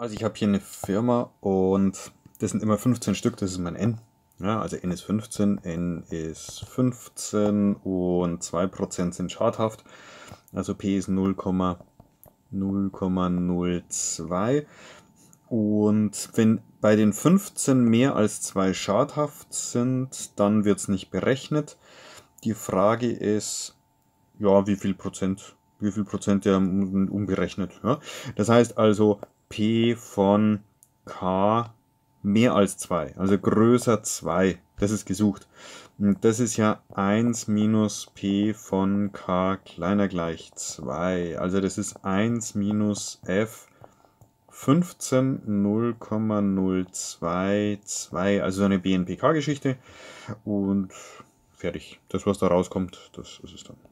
Also ich habe hier eine Firma und das sind immer 15 Stück, das ist mein N. Ja, also N ist 15, N ist 15 und 2% sind schadhaft. Also P ist 0,02. Und wenn bei den 15 mehr als 2 schadhaft sind, dann wird es nicht berechnet. Die Frage ist, ja, wie viel Prozent, wie viel Prozent der unberechnet. Ja? Das heißt also, P von K mehr als 2, also größer 2. Das ist gesucht. Und das ist ja 1 minus P von K kleiner gleich 2. Also das ist 1 minus F 15 0,022. Also eine BNPK-Geschichte. Und fertig. Das, was da rauskommt, das ist es dann.